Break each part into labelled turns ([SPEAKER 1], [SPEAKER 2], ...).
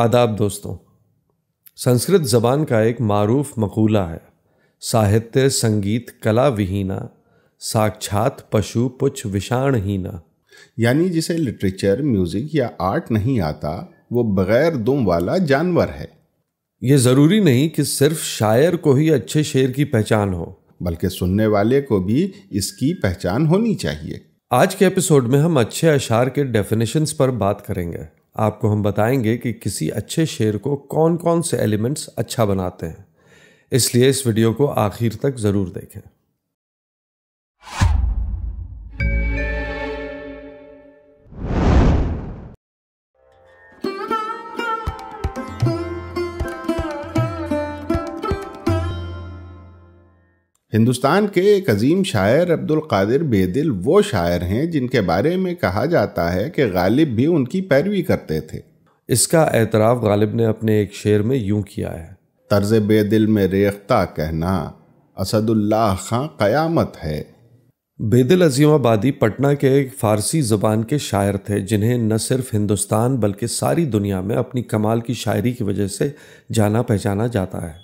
[SPEAKER 1] आदाब दोस्तों संस्कृत जबान का एक मारूफ मकूला है साहित्य संगीत कला विहीना साक्षात पशु पुछ विषाणहीना यानी जिसे लिटरेचर म्यूजिक या आर्ट नहीं आता वो
[SPEAKER 2] बगैर दुम वाला जानवर है ये ज़रूरी नहीं कि सिर्फ शायर को ही अच्छे
[SPEAKER 1] शेर की पहचान हो बल्कि सुनने वाले को भी इसकी पहचान होनी चाहिए आज के एपिसोड में हम अच्छे अशार के डेफिनेशंस पर बात करेंगे आपको हम बताएंगे कि किसी अच्छे शेर को कौन कौन से एलिमेंट्स अच्छा बनाते हैं इसलिए इस वीडियो को आखिर तक ज़रूर देखें
[SPEAKER 2] हिंदुस्तान के एक अजीम शायर अब्दुल कादिर बेदिल वो शायर हैं जिनके बारे में कहा जाता है कि गालिब भी उनकी पैरवी करते थे
[SPEAKER 1] इसका एतराफ़ गालिब ने अपने एक शेर में यूं किया है तर्ज बेदिल में रेख्ता कहना असदुल्लाह खां क़यामत है बेदिल अजीमाबादी पटना के एक फ़ारसी ज़बान के शायर थे जिन्हें न सिर्फ हिंदुस्तान बल्कि सारी दुनिया में अपनी कमाल की शायरी की वजह से जाना पहचाना जाता है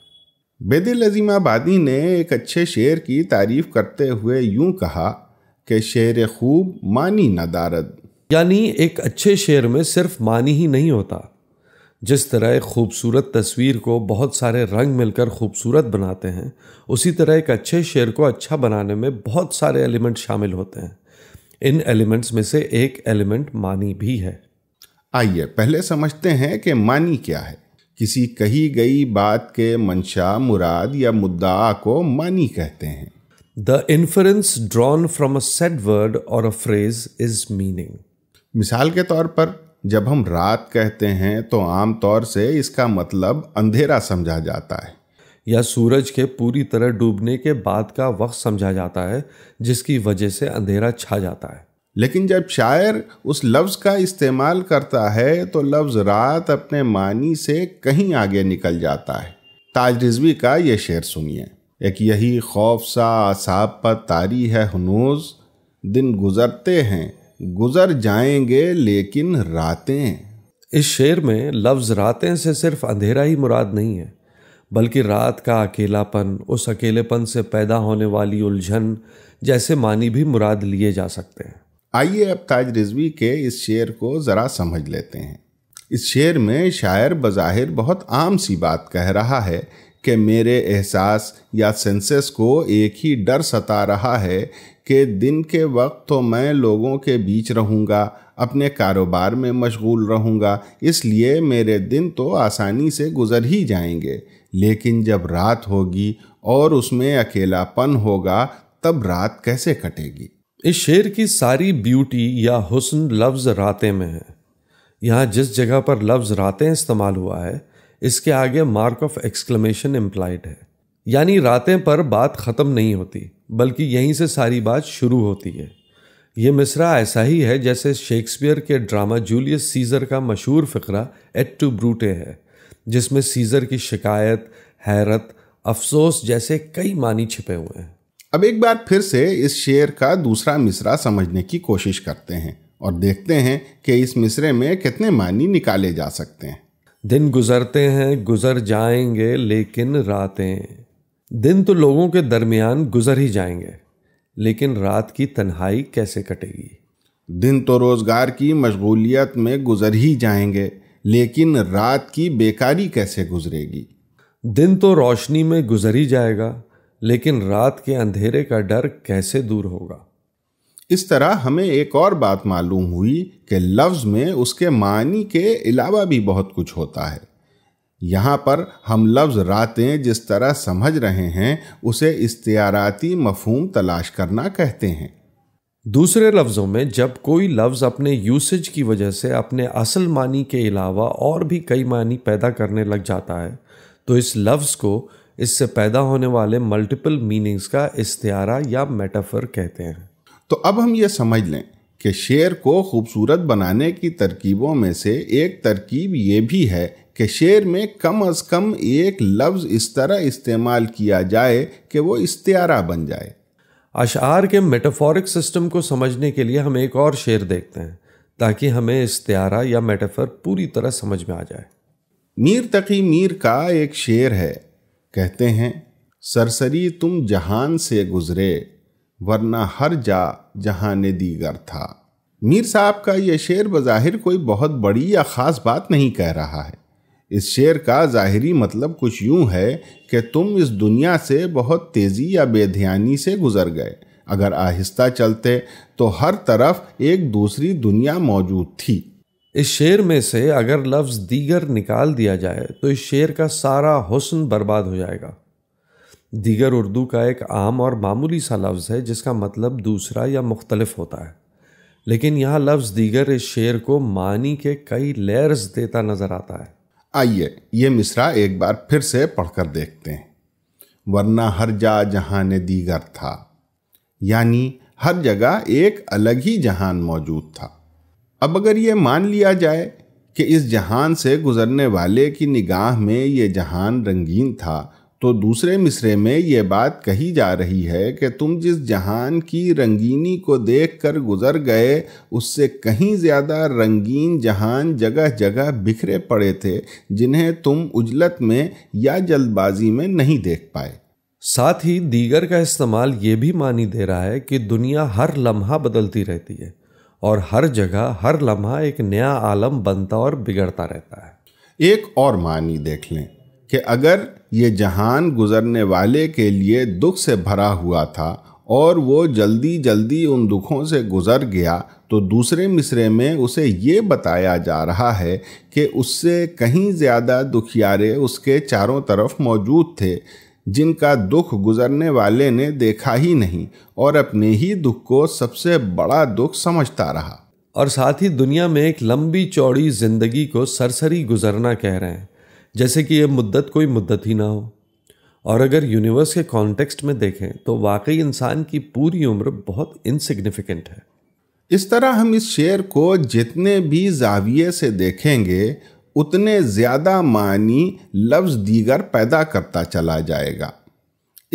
[SPEAKER 1] बेदिल आबादी
[SPEAKER 2] ने एक अच्छे शेर की तारीफ करते हुए यूं कहा कि शेर खूब
[SPEAKER 1] मानी नदारद यानी एक अच्छे शेर में सिर्फ मानी ही नहीं होता जिस तरह एक खूबसूरत तस्वीर को बहुत सारे रंग मिलकर खूबसूरत बनाते हैं उसी तरह एक अच्छे शेर को अच्छा बनाने में बहुत सारे एलिमेंट शामिल होते हैं इन एलिमेंट्स में से एक एलिमेंट मानी भी है आइए पहले समझते हैं
[SPEAKER 2] कि मानी क्या है किसी कही गई बात के मंशा मुराद या मुद्दा को मानी कहते हैं the inference drawn from a set word और अ फ्रेज इज मीनिंग मिसाल के तौर पर जब हम रात कहते हैं तो
[SPEAKER 1] आमतौर से इसका मतलब अंधेरा समझा जाता है या सूरज के पूरी तरह डूबने के बाद का वक्त समझा जाता है जिसकी वजह से अंधेरा छा जाता है
[SPEAKER 2] लेकिन जब शायर उस लफ्ज़ का इस्तेमाल करता है तो लफ्ज़ रात अपने मानी से कहीं आगे निकल जाता है ताज रिजवी का ये शेर सुनिए एक यही खौफ सा आसाब पर तारी है हनूज दिन गुजरते
[SPEAKER 1] हैं गुजर जाएंगे लेकिन रातें इस शेर में लफ्ज़ रातें से सिर्फ अंधेरा ही मुराद नहीं है बल्कि रात का अकेलापन उस अकेलेपन से पैदा होने वाली उलझन जैसे मानी भी मुराद लिए जा सकते हैं
[SPEAKER 2] आइए अब ताज रिजवी के इस शेर को ज़रा समझ लेते हैं
[SPEAKER 1] इस शेर में
[SPEAKER 2] शायर बज़ाहिर बहुत आम सी बात कह रहा है कि मेरे एहसास या सेंसेस को एक ही डर सता रहा है कि दिन के वक्त तो मैं लोगों के बीच रहूँगा अपने कारोबार में मशगूल रहूँगा इसलिए मेरे दिन तो आसानी से गुजर ही जाएंगे लेकिन जब रात होगी और
[SPEAKER 1] उसमें अकेलापन होगा तब रात कैसे कटेगी इस शेर की सारी ब्यूटी या हुसन लफ्ज़ रातें में है यहाँ जिस जगह पर लफ्ज़ रातें इस्तेमाल हुआ है इसके आगे मार्क ऑफ एक्सक्लेमेशन एम्प्लाइड है यानी रातें पर बात ख़त्म नहीं होती बल्कि यहीं से सारी बात शुरू होती है ये मिसरा ऐसा ही है जैसे शेक्सपियर के ड्रामा जूलियस सीज़र का मशहूर फकर एट टू ब्रूटे है जिसमें सीज़र की शिकायत हैरत अफसोस जैसे कई मानी छिपे हुए हैं अब एक बार फिर से इस शेर का दूसरा मिसरा समझने की
[SPEAKER 2] कोशिश करते हैं और देखते हैं कि इस मिसरे में कितने मानी निकाले जा सकते हैं
[SPEAKER 1] दिन गुजरते हैं गुजर जाएंगे लेकिन रातें दिन तो लोगों के दरमियान गुजर ही जाएंगे लेकिन रात की तन्हाई कैसे कटेगी दिन तो रोज़गार की मशगूलियत में गुजर ही जाएंगे लेकिन रात की बेकारी कैसे गुजरेगी दिन तो रोशनी में गुजर ही जाएगा लेकिन रात के अंधेरे का डर कैसे दूर होगा इस तरह हमें
[SPEAKER 2] एक और बात मालूम हुई कि लफ्ज़ में उसके मानी के अलावा भी बहुत कुछ होता है यहाँ पर हम लफ्ज़ रातें जिस तरह समझ रहे हैं
[SPEAKER 1] उसे इस्तियाराती मफहम तलाश करना कहते हैं दूसरे लफ्ज़ों में जब कोई लफ्ज़ अपने यूसेज की वजह से अपने असल मानी के अलावा और भी कई मानी पैदा करने लग जाता है तो इस लफ्ज़ को इससे पैदा होने वाले मल्टीपल मीनिंग्स का इस्तारा या मेटाफर कहते हैं तो अब हम ये समझ लें
[SPEAKER 2] कि शेर को खूबसूरत बनाने की तरकीबों में से एक तरकीब ये भी है कि शेर में कम अज़ कम एक लफ्ज़ इस तरह इस्तेमाल किया जाए कि वो इस्तारा बन जाए
[SPEAKER 1] अशार के मेटाफोरिक सिस्टम को समझने के लिए हम एक और शेर देखते हैं ताकि हमें इस्तारा या मेटाफर पूरी तरह समझ में आ जाए
[SPEAKER 2] मीर तकी मीर का एक शेर है कहते हैं सरसरी तुम जहान से गुजरे वरना हर जा ने दीगर था मीर साहब का यह शेर बज़ाहिर कोई बहुत बड़ी या ख़ास बात नहीं कह रहा है इस शेर का ज़ाहरी मतलब कुछ यूं है कि तुम इस दुनिया से बहुत तेज़ी या बेध्यानी से गुज़र गए अगर आहिस्ता चलते तो हर
[SPEAKER 1] तरफ एक दूसरी दुनिया मौजूद थी इस शेर में से अगर लफ्ज़ दीगर निकाल दिया जाए तो इस शेर का सारा हुसन बर्बाद हो जाएगा दीगर उर्दू का एक आम और मामूली सा लफ्ज़ है जिसका मतलब दूसरा या मुख्तलफ होता है लेकिन यहाँ लफ्ज़ दीगर इस शेर को मानी के कई लेयर्स देता नज़र आता है
[SPEAKER 2] आइए ये मिसरा एक बार फिर से पढ़कर देखते हैं वरना हर जा जहाँ ने दीगर था यानी हर जगह एक अलग ही जहान मौजूद था अब अगर ये मान लिया जाए कि इस जहान से गुज़रने वाले की निगाह में ये जहान रंगीन था तो दूसरे मिसरे में ये बात कही जा रही है कि तुम जिस जहान की रंगीनी को देख कर गुज़र गए उससे कहीं ज़्यादा रंगीन जहान जगह जगह बिखरे पड़े थे जिन्हें तुम उजलत में
[SPEAKER 1] या जल्दबाजी में नहीं देख पाए साथ ही दीगर का इस्तेमाल ये भी मानी दे रहा है कि दुनिया हर लम्हा बदलती रहती है और हर जगह हर लम्हा एक नया आलम बनता और बिगड़ता रहता
[SPEAKER 2] है एक और मानी देख लें कि अगर ये जहान गुजरने वाले के लिए दुख से भरा हुआ था और वो जल्दी जल्दी उन दुखों से गुजर गया तो दूसरे मिसरे में उसे ये बताया जा रहा है कि उससे कहीं ज़्यादा दुखियारे उसके चारों तरफ मौजूद थे जिनका दुख गुजरने वाले ने देखा ही नहीं और अपने ही दुख को सबसे बड़ा दुख
[SPEAKER 1] समझता रहा और साथ ही दुनिया में एक लंबी चौड़ी जिंदगी को सरसरी गुजरना कह रहे हैं जैसे कि ये मुद्दत कोई मुद्दत ही ना हो और अगर यूनिवर्स के कॉन्टेक्स्ट में देखें तो वाकई इंसान की पूरी उम्र बहुत इनसिग्निफिकेंट है इस तरह हम इस शेर को जितने भी जाविये से देखेंगे उतने
[SPEAKER 2] ज़्यादा मानी लफ्ज़ दीगर पैदा करता चला जाएगा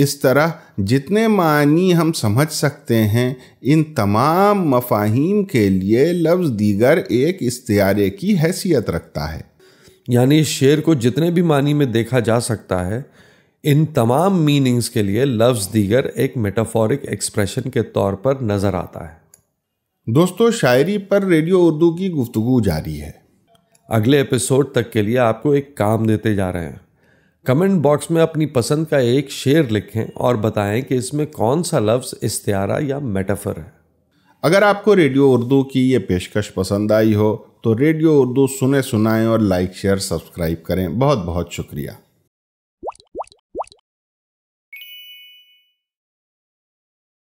[SPEAKER 2] इस तरह जितने मानी हम समझ सकते हैं इन तमाम मफाहिम के लिए लफ्ज़ दीगर एक इस्तियारे की हैसियत रखता है
[SPEAKER 1] यानी इस शेर को जितने भी मानी में देखा जा सकता है इन तमाम मीनिंग्स के लिए लफ्ज़ दीगर एक मेटाफोरिक एक्सप्रेशन के तौर पर नज़र आता है दोस्तों शायरी पर रेडियो उर्दू की गुफ्तु जारी है अगले एपिसोड तक के लिए आपको एक काम देते जा रहे हैं कमेंट बॉक्स में अपनी पसंद का एक शेर लिखें और बताएं कि इसमें कौन सा लफ्ज़ इस्तारा या मेटाफर है अगर आपको
[SPEAKER 2] रेडियो उर्दू की ये पेशकश पसंद आई हो तो रेडियो उर्दू सुने सुनाएं और लाइक शेयर
[SPEAKER 1] सब्सक्राइब करें बहुत बहुत शुक्रिया